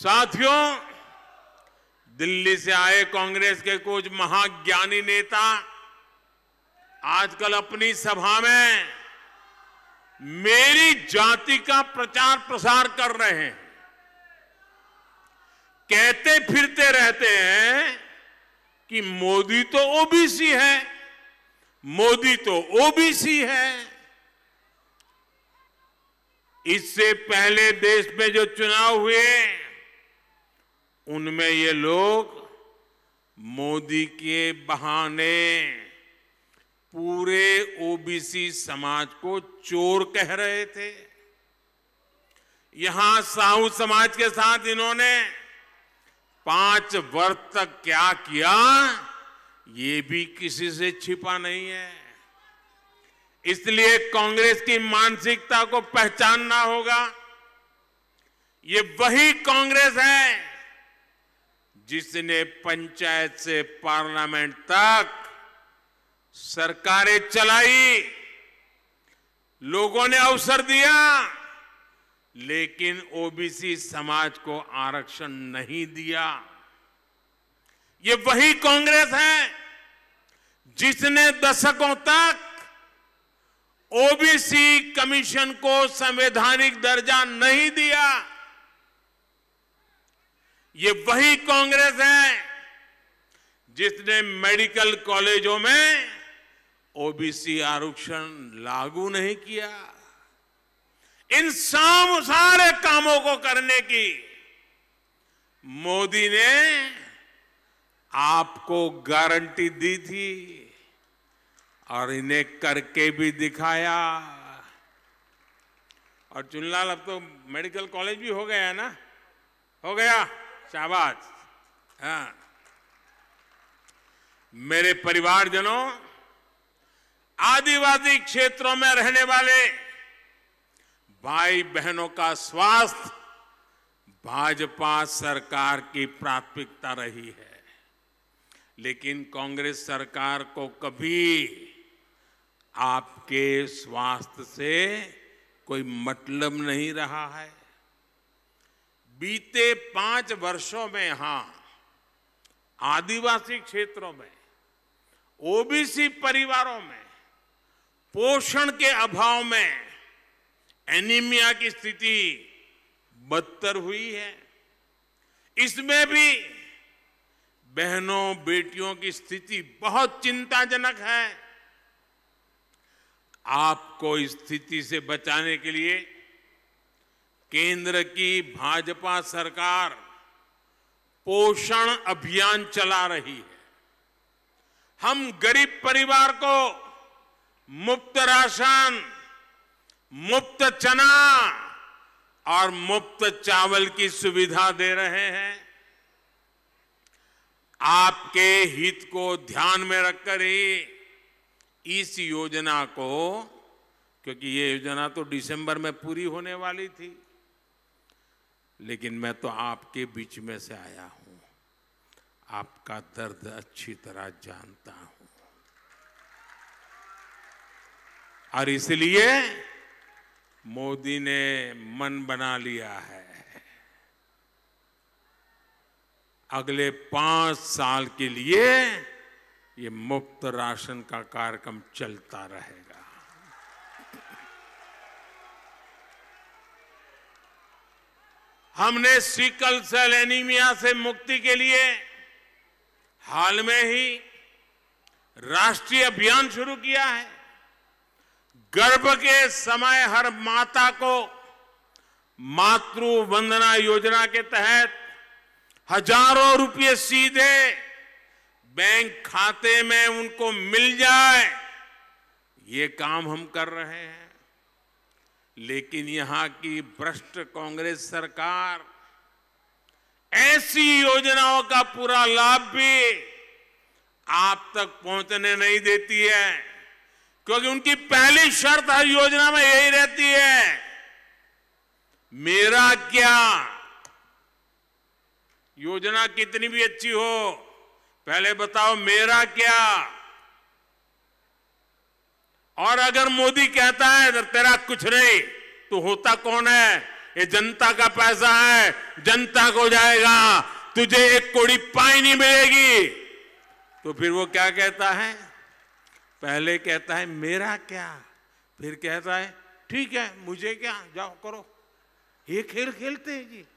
साथियों दिल्ली से आए कांग्रेस के कुछ महाज्ञानी नेता आजकल अपनी सभा में मेरी जाति का प्रचार प्रसार कर रहे हैं कहते फिरते रहते हैं कि मोदी तो ओबीसी है मोदी तो ओबीसी है इससे पहले देश में जो चुनाव हुए उनमें ये लोग मोदी के बहाने पूरे ओबीसी समाज को चोर कह रहे थे यहां साहू समाज के साथ इन्होंने पांच वर्ष तक क्या किया ये भी किसी से छिपा नहीं है इसलिए कांग्रेस की मानसिकता को पहचानना होगा ये वही कांग्रेस है जिसने पंचायत से पार्लियामेंट तक सरकारें चलाई लोगों ने अवसर दिया लेकिन ओबीसी समाज को आरक्षण नहीं दिया ये वही कांग्रेस है जिसने दशकों तक ओबीसी कमीशन को संवैधानिक दर्जा नहीं दिया ये वही कांग्रेस है जिसने मेडिकल कॉलेजों में ओबीसी आरक्षण लागू नहीं किया इन साम सारे कामों को करने की मोदी ने आपको गारंटी दी थी और इन्हें करके भी दिखाया और चुनलाल अब तो मेडिकल कॉलेज भी हो गया ना हो गया शाबाश हाँ मेरे परिवारजनों आदिवासी क्षेत्रों में रहने वाले भाई बहनों का स्वास्थ्य भाजपा सरकार की प्राथमिकता रही है लेकिन कांग्रेस सरकार को कभी आपके स्वास्थ्य से कोई मतलब नहीं रहा है बीते पांच वर्षों में यहां आदिवासी क्षेत्रों में ओबीसी परिवारों में पोषण के अभाव में एनीमिया की स्थिति बदतर हुई है इसमें भी बहनों बेटियों की स्थिति बहुत चिंताजनक है आपको इस स्थिति से बचाने के लिए केंद्र की भाजपा सरकार पोषण अभियान चला रही है हम गरीब परिवार को मुफ्त राशन मुफ्त चना और मुफ्त चावल की सुविधा दे रहे हैं आपके हित को ध्यान में रखकर ही इस योजना को क्योंकि ये योजना तो दिसंबर में पूरी होने वाली थी लेकिन मैं तो आपके बीच में से आया हूँ आपका दर्द अच्छी तरह जानता हूँ और इसलिए मोदी ने मन बना लिया है अगले पांच साल के लिए ये मुफ्त राशन का कार्यक्रम चलता रहेगा हमने सिकल सेल एनीमिया से मुक्ति के लिए हाल में ही राष्ट्रीय अभियान शुरू किया है गर्भ के समय हर माता को मातृ वंदना योजना के तहत हजारों रुपये सीधे बैंक खाते में उनको मिल जाए ये काम हम कर रहे हैं लेकिन यहां की भ्रष्ट कांग्रेस सरकार ऐसी योजनाओं का पूरा लाभ भी आप तक पहुंचने नहीं देती है क्योंकि उनकी पहली शर्त हर योजना में यही रहती है मेरा क्या योजना कितनी भी अच्छी हो पहले बताओ मेरा क्या और अगर मोदी कहता है तेरा कुछ नहीं तो होता कौन है ये जनता का पैसा है जनता को जाएगा तुझे एक कोड़ी पाई नहीं मिलेगी तो फिर वो क्या कहता है पहले कहता है मेरा क्या फिर कहता है ठीक है मुझे क्या जाओ करो ये खेल खेलते हैं जी